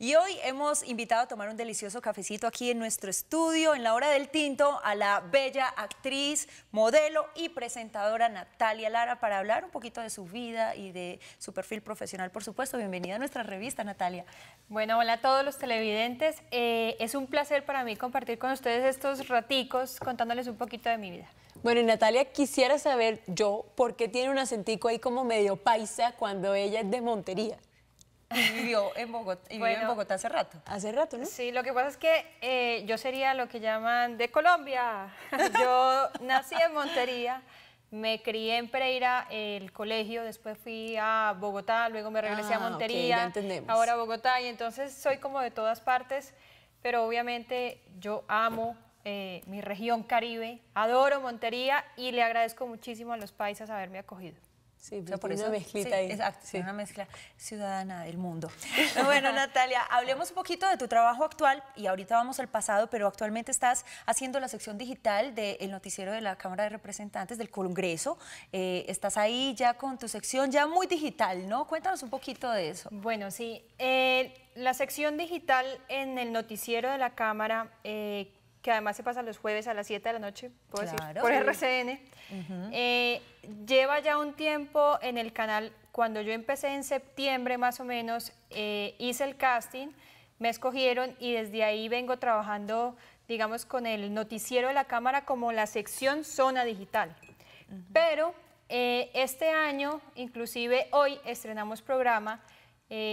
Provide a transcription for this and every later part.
Y hoy hemos invitado a tomar un delicioso cafecito aquí en nuestro estudio, en la hora del tinto, a la bella actriz, modelo y presentadora Natalia Lara para hablar un poquito de su vida y de su perfil profesional, por supuesto. Bienvenida a nuestra revista, Natalia. Bueno, hola a todos los televidentes. Eh, es un placer para mí compartir con ustedes estos raticos contándoles un poquito de mi vida. Bueno, Natalia, quisiera saber yo por qué tiene un acentico ahí como medio paisa cuando ella es de Montería vivió en Bogotá, en Bogotá hace rato. Hace rato, ¿no? Sí, lo que pasa es que eh, yo sería lo que llaman de Colombia. yo nací en Montería, me crié en Pereira, el colegio, después fui a Bogotá, luego me regresé a ah, Montería, ahora a Bogotá, y entonces soy como de todas partes, pero obviamente yo amo eh, mi región Caribe, adoro Montería y le agradezco muchísimo a los paisas haberme acogido. Sí, por una una mezcla ciudadana del mundo. bueno, Natalia, hablemos un poquito de tu trabajo actual y ahorita vamos al pasado, pero actualmente estás haciendo la sección digital del noticiero de la Cámara de Representantes del Congreso. Eh, estás ahí ya con tu sección ya muy digital, ¿no? Cuéntanos un poquito de eso. Bueno, sí. Eh, la sección digital en el noticiero de la Cámara... Eh, que además se pasa los jueves a las 7 de la noche, por RCN. Eh, lleva ya un tiempo en el canal. Cuando yo empecé en septiembre más o menos, eh, hice el casting, me escogieron y desde ahí vengo trabajando, digamos, con el noticiero de la cámara como la sección zona digital. Pero eh, este año, inclusive hoy, estrenamos programa,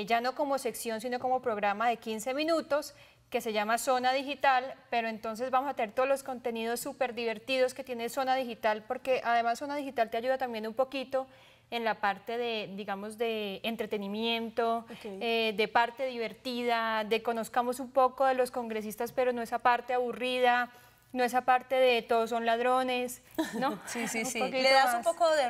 ya no como sección, sino como programa de 15 minutos que se llama Zona Digital, pero entonces vamos a tener todos los contenidos súper divertidos que tiene Zona Digital, porque además Zona Digital te ayuda también un poquito en la parte de, digamos, de entretenimiento, eh, de parte divertida, de conozcamos un poco de los congresistas, pero no esa parte aburrida, no esa parte de todos son ladrones, ¿no? Sí, sí, sí. Le das un poco de,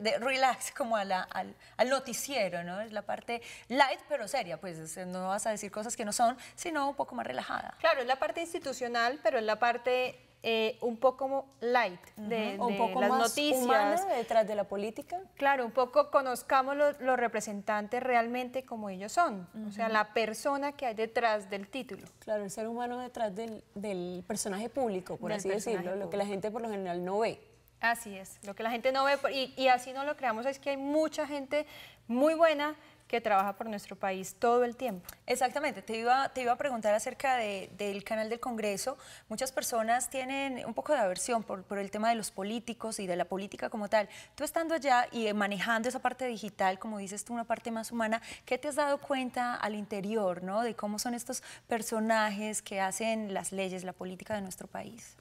de relax como al, al, noticiero, ¿no? Es la parte light pero seria, pues no vas a decir cosas que no son, sino un poco más relajada. Claro, es la parte institucional, pero es la parte eh, un poco light de, un poco las noticias. detrás de la política. Claro, un poco conozcamos los, representantes realmente como ellos son, o sea, la persona que hay detrás del título. Claro, el ser humano detrás del, del personaje público, por así decirlo, lo que la gente por lo general no ve. Así es, lo que la gente no ve, y, y así no lo creamos, es que hay mucha gente muy buena que trabaja por nuestro país todo el tiempo. Exactamente, te iba, te iba a preguntar acerca de, del canal del Congreso. Muchas personas tienen un poco de aversión por, por, el tema de los políticos y de la política como tal. Tú estando allá y manejando esa parte digital, como dices tú, una parte más humana, ¿qué te has dado cuenta al interior ¿no? de cómo son estos personajes que hacen las leyes, la política de nuestro país?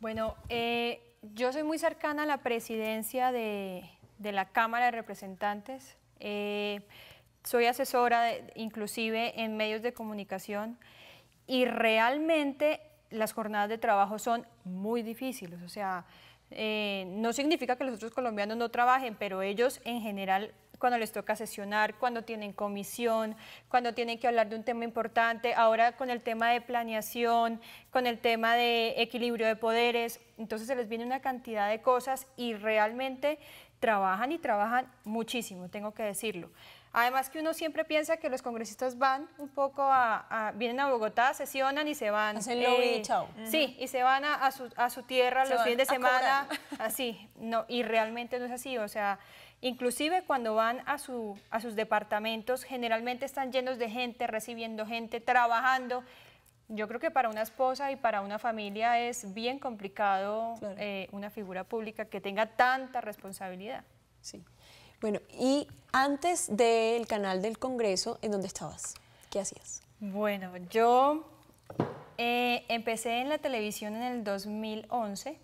Bueno, eh, yo soy muy cercana a la presidencia de, de la Cámara de Representantes. Eh, soy asesora inclusive en medios de comunicación y realmente las jornadas de trabajo son muy difíciles. O sea, eh, no significa que los otros colombianos no trabajen, pero ellos en general cuando les toca sesionar, cuando tienen comisión, cuando tienen que hablar de un tema importante, ahora con el tema de planeación, con el tema de equilibrio de poderes, entonces se les viene una cantidad de cosas y realmente trabajan y trabajan muchísimo, tengo que decirlo. Además que uno siempre piensa que los congresistas van un poco a, vienen a Bogotá, sesionan y se van. Hacen lobby y eh, chao. Sí, y se van a, su, tierra los fines de semana, así. No, y realmente no es así, o sea, inclusive cuando van a, su, a sus departamentos, generalmente están llenos de gente, recibiendo gente, trabajando. Yo creo que para una esposa y para una familia es bien complicado eh, una figura pública que tenga tanta responsabilidad. Sí. Bueno, y antes del canal del Congreso, ¿en dónde estabas? ¿Qué hacías? Bueno, yo eh, empecé en la televisión en el 2011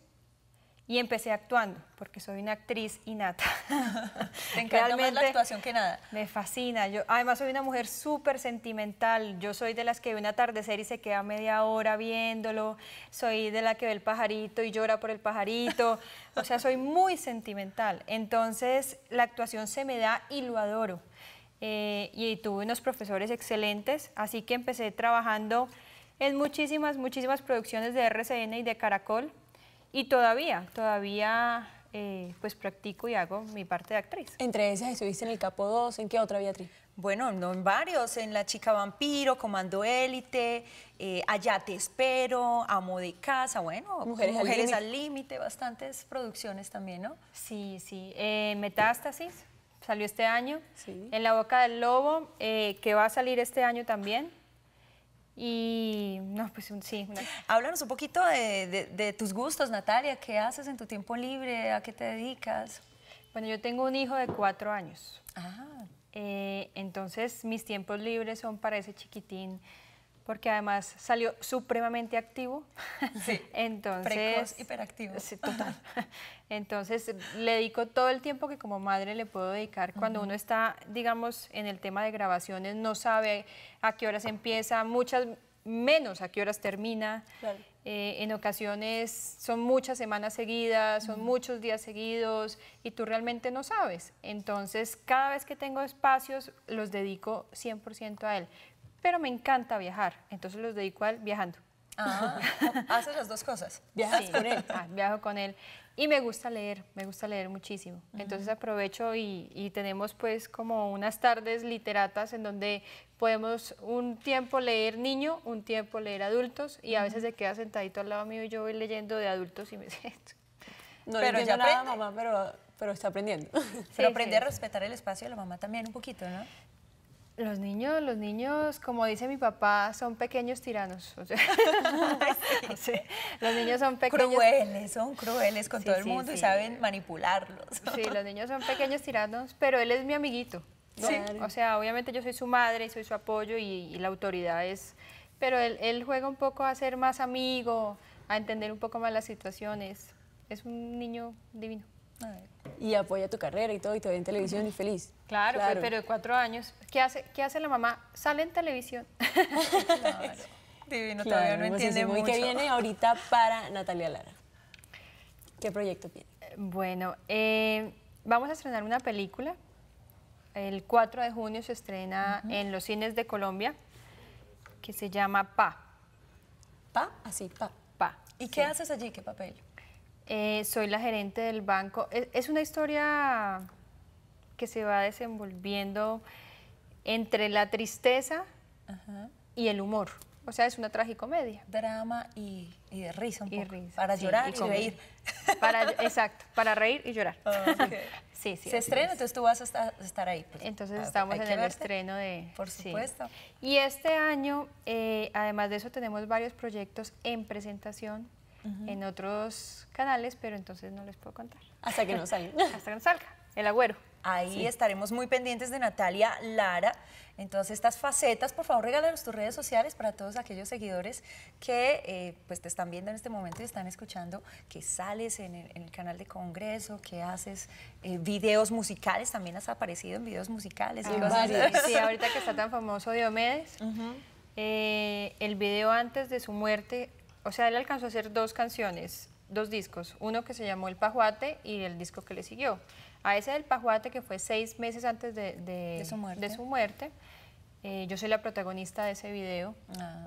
y empecé actuando, porque soy una actriz innata. Te encanta la actuación que nada. Me fascina. Yo, además, soy una mujer súper sentimental. Yo soy de las que ve un atardecer y se queda media hora viéndolo. Soy de la que ve el pajarito y llora por el pajarito. o sea, soy muy sentimental. Entonces, la actuación se me da y lo adoro. Eh, y tuve unos profesores excelentes, así que empecé trabajando en muchísimas, muchísimas producciones de RCN y de Caracol. Y todavía, todavía eh, pues practico y hago mi parte de actriz. Entre esas estuviste en el Capo 2, ¿en qué otra Beatriz? Bueno, no en varios, en La Chica Vampiro, Comando Élite, eh, Allá Te Espero, Amo de Casa, bueno, Mujeres, mujeres al Límite, bastantes producciones también, ¿no? Sí, sí. Eh, Metástasis, salió este año. Sí. En La Boca del Lobo, que va a salir este año también. Y no, pues sí. Háblanos un poquito de, de, tus gustos, Natalia. ¿Qué haces en tu tiempo libre? ¿A qué te dedicas? Bueno, yo tengo un hijo de cuatro años. Ah. Eh, entonces, mis tiempos libres son para ese chiquitín porque además salió supremamente activo. Sí, entonces, hiperactivo. Sí, total. Entonces, le dedico todo el tiempo que como madre le puedo dedicar. Cuando uno está, digamos, en el tema de grabaciones, no sabe a qué horas empieza, muchas menos a qué horas termina. Eh, en ocasiones son muchas semanas seguidas, son muchos días seguidos y tú realmente no sabes. Entonces, cada vez que tengo espacios, los dedico 100% a él pero me encanta viajar, entonces los dedico al viajando. Ah, haces las dos cosas. Viajas con él. Ah, viajo con él. Y me gusta leer, me gusta leer muchísimo. Entonces aprovecho y, tenemos pues como unas tardes literatas en donde podemos un tiempo leer niño, un tiempo leer adultos y a veces se queda sentadito al lado mío y yo voy leyendo de adultos y me siento. No pero nada, mamá, pero, pero está aprendiendo. pero aprende a respetar el espacio de la mamá también un poquito, ¿no? Los niños, los niños, como dice mi papá, son pequeños tiranos. los niños son pequeños. Crueles, son crueles con todo el mundo y saben manipularlos. Sí, los niños son pequeños tiranos, pero él es mi amiguito. O sea, obviamente yo soy su madre y soy su apoyo y, y la autoridad es... Pero él, él, juega un poco a ser más amigo, a entender un poco más las situaciones. Es un niño divino y apoya tu carrera y todo, y te ve en televisión y feliz. Claro, pues, pero de cuatro años, ¿qué hace, qué hace la mamá? Sale en televisión. Divino, todavía no entiende mucho. ¿Y qué viene ahorita para Natalia Lara? ¿Qué proyecto tiene? Bueno, eh, vamos a estrenar una película. El 4 de junio se estrena en los cines de Colombia, que se llama Pa. ¿Pa? Así, ah, Pa. Pa. ¿Y qué haces allí? ¿Qué papel? Eh, soy la gerente del banco. E, es, una historia que se va desenvolviendo entre la tristeza y el humor. O sea, es una tragicomedia. Drama y, de risa un poco. para llorar y, reír. exacto, para reír y llorar. sí, sí, Se estrena, entonces tú vas a estar, ahí. Pues. Entonces ah, estamos en el estreno de... Por supuesto. Y este año, eh, además de eso, tenemos varios proyectos en presentación en otros canales, pero entonces no les puedo contar. Hasta que no salga. Hasta que no salga, el agüero. Ahí estaremos muy pendientes de Natalia Lara. Entonces, estas facetas, por favor, regálanos tus redes sociales para todos aquellos seguidores que eh, pues te están viendo en este momento y están escuchando que sales en el, canal de Congreso, que haces eh, videos musicales, también has aparecido en videos musicales. y ah, sí, ahorita que está tan famoso Diomedes, eh, el video antes de su muerte o sea, él alcanzó a hacer dos canciones, dos discos, uno que se llamó El Pajuate y el disco que le siguió. A ese del Pajuate, que fue seis meses antes de, su muerte, eh, yo soy la protagonista de ese video. Ah.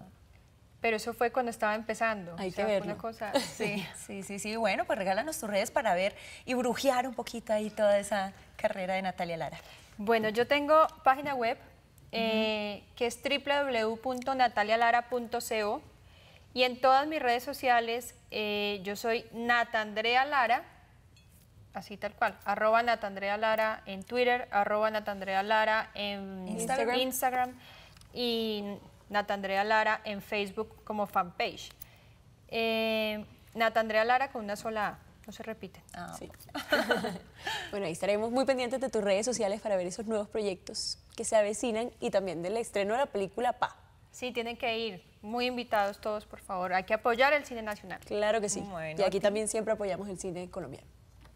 Pero eso fue cuando estaba empezando. Hay que verlo. sí. sí, sí, Bueno, pues regálanos tus redes para ver y brujear un poquito ahí toda esa carrera de Natalia Lara. Bueno, yo tengo página web eh, que es www.natalialara.co. Y en todas mis redes sociales, eh, yo soy Natandrea Lara, así tal cual, arroba Natandrea Lara en Twitter, arroba Natandrea Lara en Instagram, y Natandrea Lara en Facebook como fanpage. Eh, Natandrea Lara con una sola no se repite. Ah, bueno, ahí estaremos muy pendientes de tus redes sociales para ver esos nuevos proyectos que se avecinan y también del estreno de la película Pa. Sí, tienen que ir. Muy invitados todos, por favor. Hay que apoyar el cine nacional. Claro que sí. y aquí también siempre apoyamos el cine colombiano.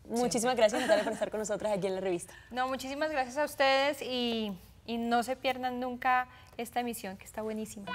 Muchísimas gracias, Natalia, por estar con nosotras aquí en la revista. No, muchísimas gracias a ustedes y, y no se pierdan nunca esta emisión que está buenísima.